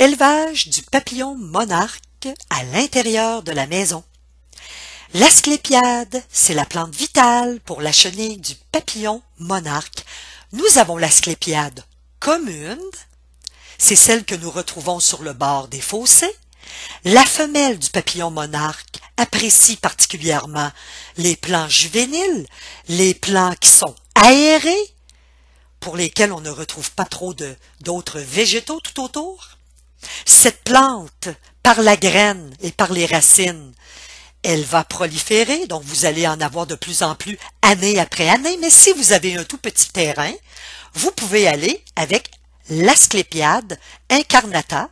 Élevage du papillon monarque à l'intérieur de la maison. L'asclépiade, c'est la plante vitale pour la chenille du papillon monarque. Nous avons l'asclépiade commune, c'est celle que nous retrouvons sur le bord des fossés. La femelle du papillon monarque apprécie particulièrement les plants juvéniles, les plants qui sont aérés, pour lesquels on ne retrouve pas trop d'autres végétaux tout autour. Cette plante, par la graine et par les racines, elle va proliférer, donc vous allez en avoir de plus en plus année après année, mais si vous avez un tout petit terrain, vous pouvez aller avec l'asclépiade incarnata.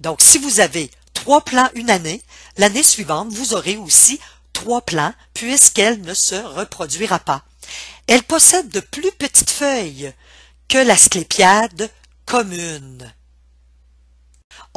Donc si vous avez trois plants une année, l'année suivante, vous aurez aussi trois plants puisqu'elle ne se reproduira pas. Elle possède de plus petites feuilles que l'asclépiade commune.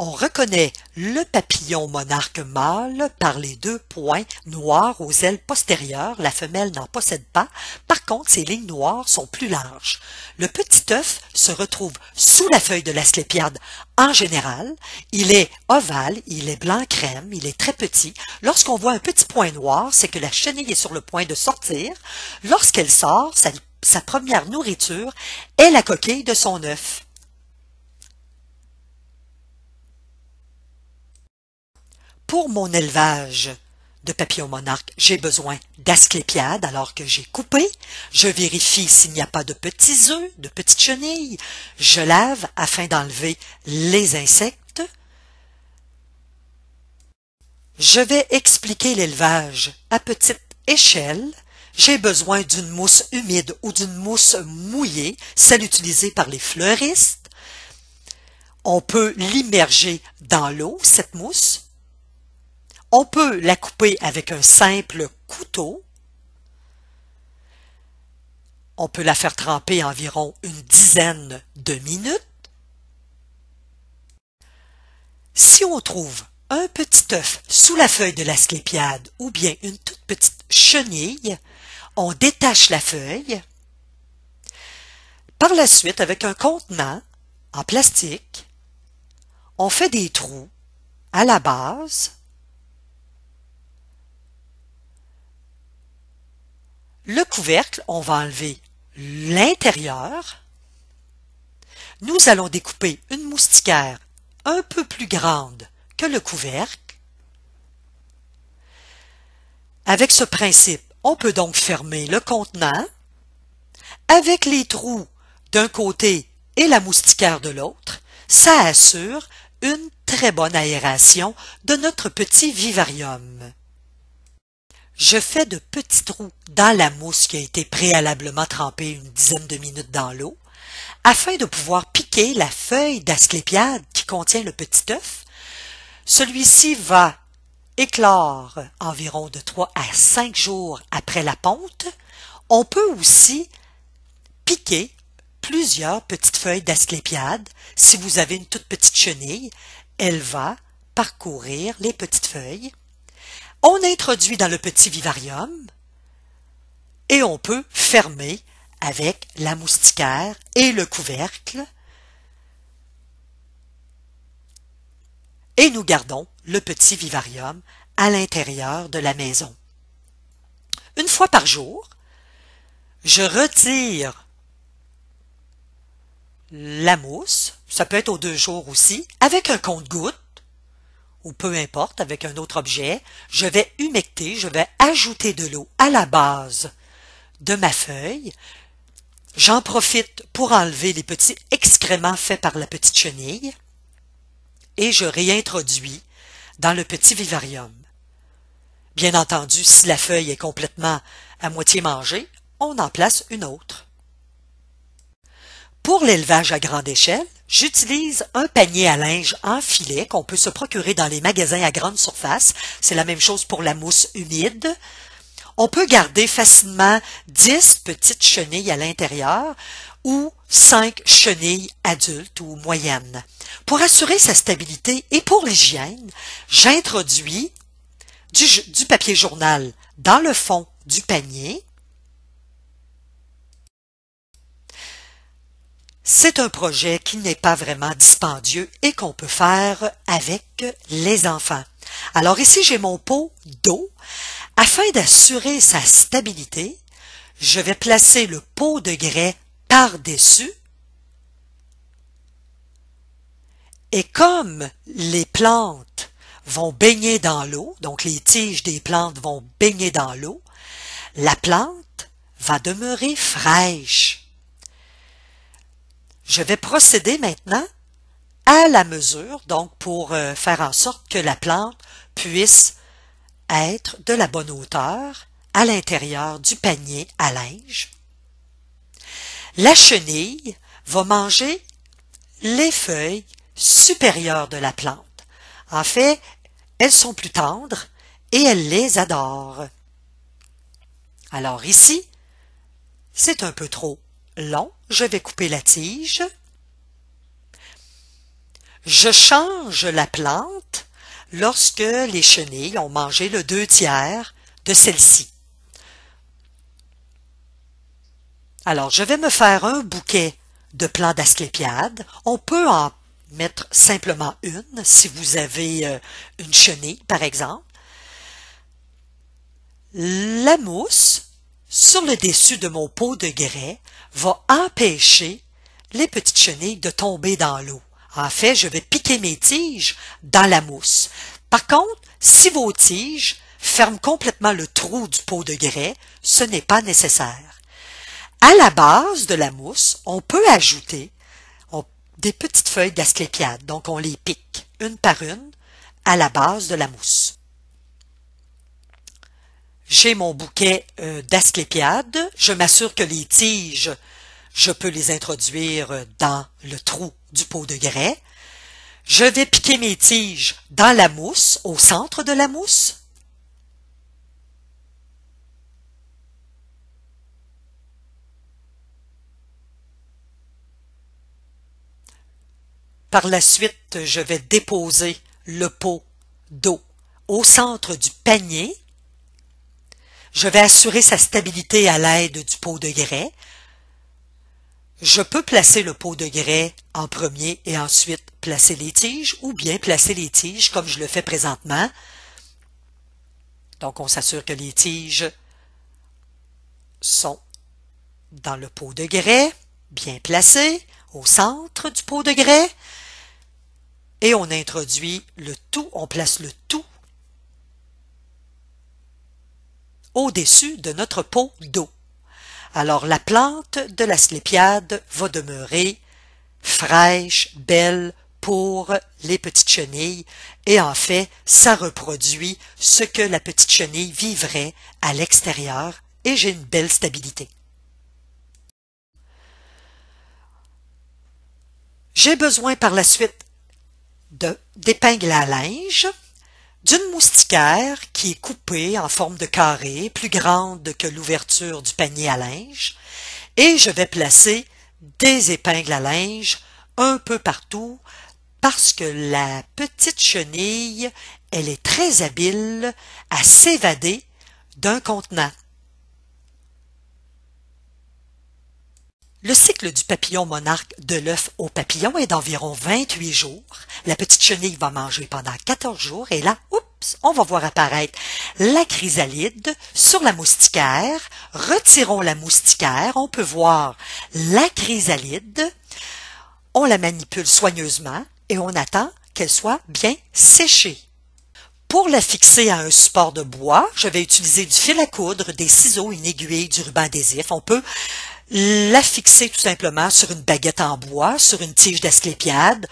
On reconnaît le papillon monarque mâle par les deux points noirs aux ailes postérieures, la femelle n'en possède pas, par contre ses lignes noires sont plus larges. Le petit œuf se retrouve sous la feuille de la slépiade en général, il est ovale, il est blanc crème, il est très petit. Lorsqu'on voit un petit point noir, c'est que la chenille est sur le point de sortir. Lorsqu'elle sort, sa, sa première nourriture est la coquille de son œuf. Pour mon élevage de monarques, j'ai besoin d'asclépiades alors que j'ai coupé. Je vérifie s'il n'y a pas de petits œufs, de petites chenilles. Je lave afin d'enlever les insectes. Je vais expliquer l'élevage à petite échelle. J'ai besoin d'une mousse humide ou d'une mousse mouillée, celle utilisée par les fleuristes. On peut l'immerger dans l'eau, cette mousse, on peut la couper avec un simple couteau. On peut la faire tremper environ une dizaine de minutes. Si on trouve un petit œuf sous la feuille de l'asclépiade ou bien une toute petite chenille, on détache la feuille. Par la suite, avec un contenant en plastique, on fait des trous à la base Le couvercle, on va enlever l'intérieur. Nous allons découper une moustiquaire un peu plus grande que le couvercle. Avec ce principe, on peut donc fermer le contenant avec les trous d'un côté et la moustiquaire de l'autre. Ça assure une très bonne aération de notre petit vivarium. Je fais de petits trous dans la mousse qui a été préalablement trempée une dizaine de minutes dans l'eau, afin de pouvoir piquer la feuille d'asclépiade qui contient le petit œuf. Celui-ci va éclore environ de 3 à 5 jours après la ponte. On peut aussi piquer plusieurs petites feuilles d'asclépiade. Si vous avez une toute petite chenille, elle va parcourir les petites feuilles on introduit dans le petit vivarium et on peut fermer avec la moustiquaire et le couvercle et nous gardons le petit vivarium à l'intérieur de la maison. Une fois par jour, je retire la mousse, ça peut être aux deux jours aussi, avec un compte-goutte ou peu importe avec un autre objet, je vais humecter, je vais ajouter de l'eau à la base de ma feuille. J'en profite pour enlever les petits excréments faits par la petite chenille et je réintroduis dans le petit vivarium. Bien entendu, si la feuille est complètement à moitié mangée, on en place une autre. Pour l'élevage à grande échelle, J'utilise un panier à linge en filet qu'on peut se procurer dans les magasins à grande surface. C'est la même chose pour la mousse humide. On peut garder facilement 10 petites chenilles à l'intérieur ou 5 chenilles adultes ou moyennes. Pour assurer sa stabilité et pour l'hygiène, j'introduis du, du papier journal dans le fond du panier C'est un projet qui n'est pas vraiment dispendieux et qu'on peut faire avec les enfants. Alors ici, j'ai mon pot d'eau. Afin d'assurer sa stabilité, je vais placer le pot de grès par-dessus. Et comme les plantes vont baigner dans l'eau, donc les tiges des plantes vont baigner dans l'eau, la plante va demeurer fraîche. Je vais procéder maintenant à la mesure, donc pour euh, faire en sorte que la plante puisse être de la bonne hauteur à l'intérieur du panier à linge. La chenille va manger les feuilles supérieures de la plante. En fait, elles sont plus tendres et elle les adore. Alors ici, c'est un peu trop long, je vais couper la tige. Je change la plante lorsque les chenilles ont mangé le deux tiers de celle-ci. Alors, je vais me faire un bouquet de plants d'asclépiade. On peut en mettre simplement une si vous avez euh, une chenille, par exemple. La mousse, sur le dessus de mon pot de grès va empêcher les petites chenilles de tomber dans l'eau. En fait, je vais piquer mes tiges dans la mousse. Par contre, si vos tiges ferment complètement le trou du pot de grès, ce n'est pas nécessaire. À la base de la mousse, on peut ajouter des petites feuilles d'asclépiade, donc on les pique une par une à la base de la mousse mon bouquet euh, d'asclépiades. Je m'assure que les tiges, je peux les introduire euh, dans le trou du pot de grès. Je vais piquer mes tiges dans la mousse, au centre de la mousse. Par la suite, je vais déposer le pot d'eau au centre du panier je vais assurer sa stabilité à l'aide du pot de grès. Je peux placer le pot de grès en premier et ensuite placer les tiges ou bien placer les tiges comme je le fais présentement. Donc on s'assure que les tiges sont dans le pot de grès, bien placées au centre du pot de grès. Et on introduit le tout, on place le tout au-dessus de notre pot d'eau. Alors la plante de la slépiade va demeurer fraîche, belle, pour les petites chenilles, et en fait, ça reproduit ce que la petite chenille vivrait à l'extérieur, et j'ai une belle stabilité. J'ai besoin par la suite d'épingles à linge d'une moustiquaire qui est coupée en forme de carré, plus grande que l'ouverture du panier à linge, et je vais placer des épingles à linge un peu partout parce que la petite chenille, elle est très habile à s'évader d'un contenant. Le cycle du papillon monarque de l'œuf au papillon est d'environ 28 jours. La petite chenille va manger pendant 14 jours et là, oups, on va voir apparaître la chrysalide sur la moustiquaire. Retirons la moustiquaire, on peut voir la chrysalide. On la manipule soigneusement et on attend qu'elle soit bien séchée. Pour la fixer à un support de bois, je vais utiliser du fil à coudre, des ciseaux, une aiguille, du ruban adhésif. On peut la fixer tout simplement sur une baguette en bois, sur une tige d'asclépiade.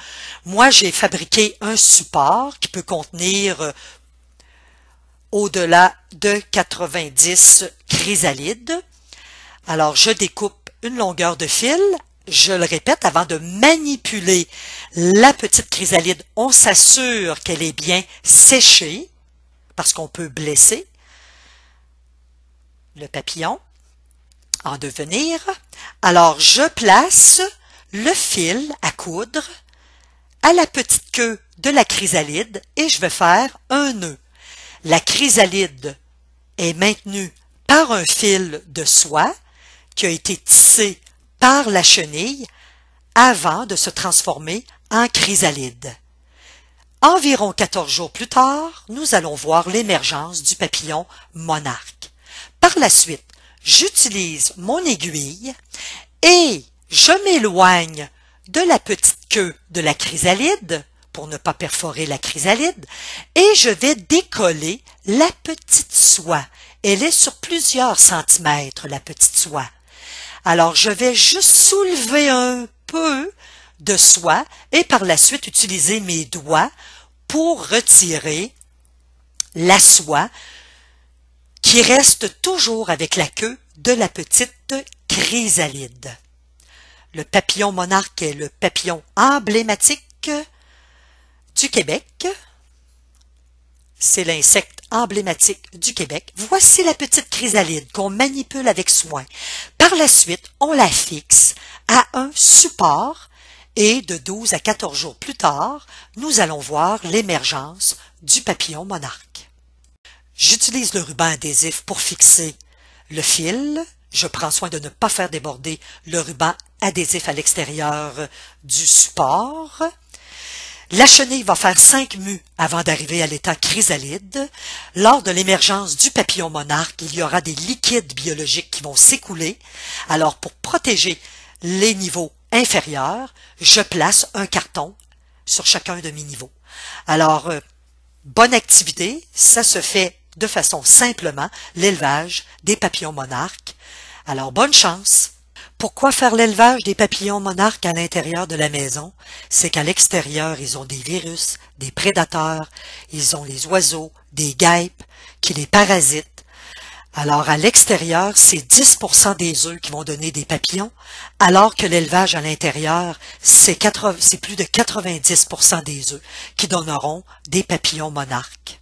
Moi, j'ai fabriqué un support qui peut contenir euh, au-delà de 90 chrysalides. Alors, je découpe une longueur de fil. Je le répète, avant de manipuler la petite chrysalide, on s'assure qu'elle est bien séchée parce qu'on peut blesser le papillon en devenir. Alors, je place le fil à coudre à la petite queue de la chrysalide et je vais faire un nœud. La chrysalide est maintenue par un fil de soie qui a été tissé par la chenille avant de se transformer en chrysalide. Environ 14 jours plus tard, nous allons voir l'émergence du papillon monarque. Par la suite, j'utilise mon aiguille et je m'éloigne de la petite queue de la chrysalide pour ne pas perforer la chrysalide et je vais décoller la petite soie. Elle est sur plusieurs centimètres, la petite soie. Alors je vais juste soulever un peu de soie et par la suite utiliser mes doigts pour retirer la soie qui reste toujours avec la queue de la petite chrysalide. Le papillon monarque est le papillon emblématique du Québec. C'est l'insecte emblématique du Québec. Voici la petite chrysalide qu'on manipule avec soin. Par la suite, on la fixe à un support et de 12 à 14 jours plus tard, nous allons voir l'émergence du papillon monarque. J'utilise le ruban adhésif pour fixer le fil. Je prends soin de ne pas faire déborder le ruban adhésif à l'extérieur du support. La chenille va faire cinq mues avant d'arriver à l'état chrysalide. Lors de l'émergence du papillon monarque, il y aura des liquides biologiques qui vont s'écouler. Alors, pour protéger les niveaux inférieurs, je place un carton sur chacun de mes niveaux. Alors, euh, bonne activité, ça se fait de façon simplement l'élevage des papillons monarques. Alors bonne chance! Pourquoi faire l'élevage des papillons monarques à l'intérieur de la maison? C'est qu'à l'extérieur, ils ont des virus, des prédateurs, ils ont les oiseaux, des guêpes qui les parasitent. Alors à l'extérieur, c'est 10% des œufs qui vont donner des papillons, alors que l'élevage à l'intérieur, c'est plus de 90% des œufs qui donneront des papillons monarques.